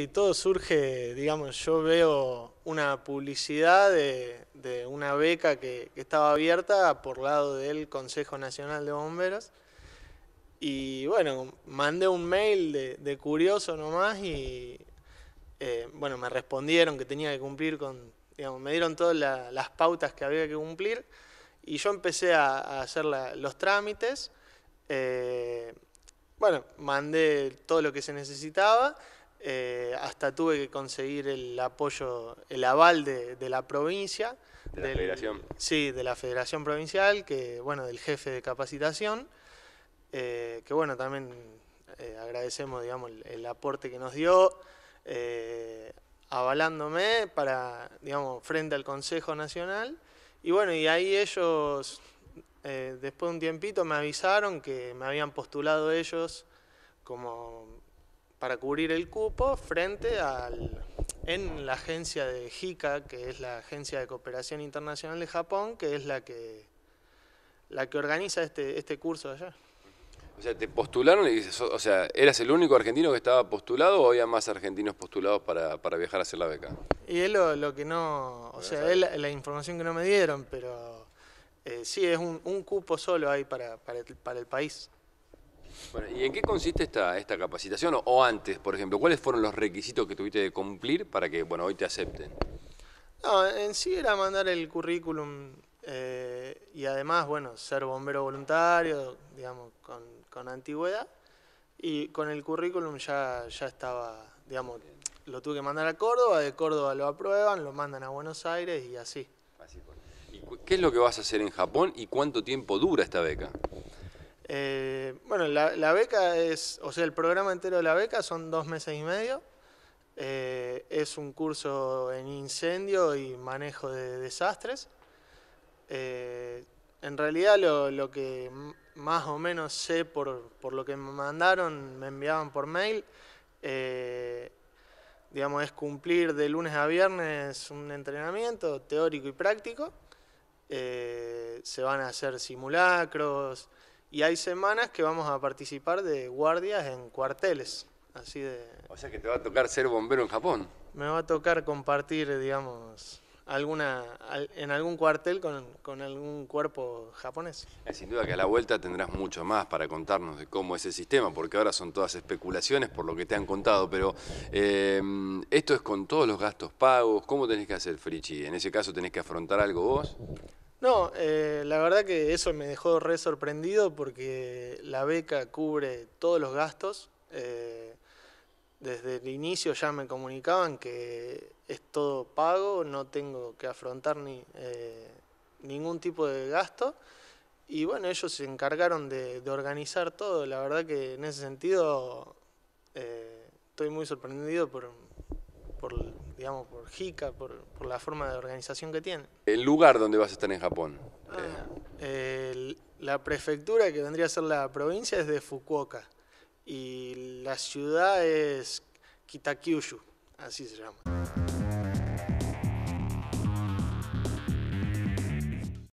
Y todo surge, digamos, yo veo una publicidad de, una beca que, estaba abierta por lado del Consejo Nacional de Bomberos. Y bueno, mandé un mail de, curioso nomás y eh, bueno, me respondieron que tenía que cumplir con, digamos, me dieron todas las pautas que había que cumplir y yo empecé a, hacer los trámites. Eh, bueno, mandé todo lo que se necesitaba eh, hasta tuve que conseguir el apoyo, el aval de, la provincia. De la federación. Sí, de la federación provincial, que bueno, del jefe de capacitación, eh, que bueno, también eh, agradecemos, digamos, el, aporte que nos dio, avalándome para, digamos, frente al Consejo Nacional. Y bueno, y ahí ellos, después de un tiempito, me avisaron que me habían postulado ellos como para cubrir el cupo frente al, en la agencia de JICA, que es la Agencia de Cooperación Internacional de Japón, que es la que, la que organiza este, este curso allá. O sea, te postularon y o sea, ¿eras el único argentino que estaba postulado o había más argentinos postulados para, viajar a hacer la beca? Y es lo, lo que no, o sea, es la, información que no me dieron, pero eh, sí, es un, cupo solo ahí para, para, para el país. ¿Y en qué consiste esta, capacitación? O, antes, por ejemplo, ¿cuáles fueron los requisitos que tuviste de cumplir para que bueno, hoy te acepten? No, en sí era mandar el currículum eh, y además, bueno, ser bombero voluntario, digamos, con, con antigüedad. Y con el currículum ya, ya estaba, digamos, lo tuve que mandar a Córdoba, de Córdoba lo aprueban, lo mandan a Buenos Aires y así. así ¿Y ¿Qué es lo que vas a hacer en Japón y cuánto tiempo dura esta beca? Eh, bueno, la, beca es, o sea, el programa entero de la beca son dos meses y medio. Eh, es un curso en incendio y manejo de desastres. Eh, en realidad lo, que más o menos sé por, por, lo que me mandaron, me enviaban por mail, digamos, es cumplir de lunes a viernes un entrenamiento teórico y práctico. se van a hacer simulacros, y hay semanas que vamos a participar de guardias en cuarteles. Así de, o sea que te va a tocar ser bombero en Japón. Me va a tocar compartir, digamos, alguna en algún cuartel con, algún cuerpo japonés. Sin duda que a la vuelta tendrás mucho más para contarnos de cómo es el sistema, porque ahora son todas especulaciones por lo que te han contado, pero eh, esto es con todos los gastos pagos, ¿cómo tenés que hacer, Frichi? ¿En ese caso tenés que afrontar algo vos? No, eh, la verdad que eso me dejó re sorprendido porque la beca cubre todos los gastos. Eh, desde el inicio ya me comunicaban que es todo pago, no tengo que afrontar ni, eh, ningún tipo de gasto. Y bueno, ellos se encargaron de, de organizar todo. La verdad que en ese sentido estoy muy sorprendido por, por, digamos, por JICA, por, la forma de organización que tiene. ¿El lugar donde vas a estar en Japón? Ah, la prefectura, que vendría a ser la provincia, es de Fukuoka. Y la ciudad es Kitakyushu, así se llama.